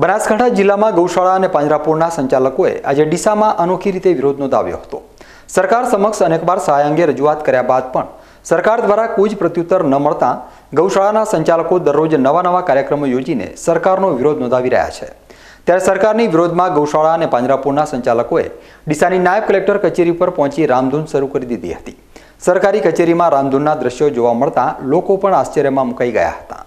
બનાસકાંઠા જિલ્લામાં ગૌશાળા અને પાંજરાપોળના સંચાલકોએ આજે ડીસામાં અનોખી રીતે વિરોધ નોંધાવ્યો હતો સરકાર સમક્ષ અનેકવાર સહાય અંગે રજૂઆત કર્યા બાદ પણ સરકાર દ્વારા કોઈ જ પ્રત્યુત્તર ન મળતા ગૌશાળાના સંચાલકો દરરોજ નવા નવા કાર્યક્રમો યોજીને સરકારનો વિરોધ નોંધાવી રહ્યા છે ત્યારે સરકારની વિરોધમાં ગૌશાળા અને પાંજરાપોળના સંચાલકોએ ડીસાની નાયબ કલેક્ટર કચેરી પર પહોંચી રામધૂન શરૂ કરી દીધી હતી સરકારી કચેરીમાં રામધૂનના દ્રશ્યો જોવા મળતા લોકો પણ આશ્ચર્યમાં મુકાઈ ગયા હતા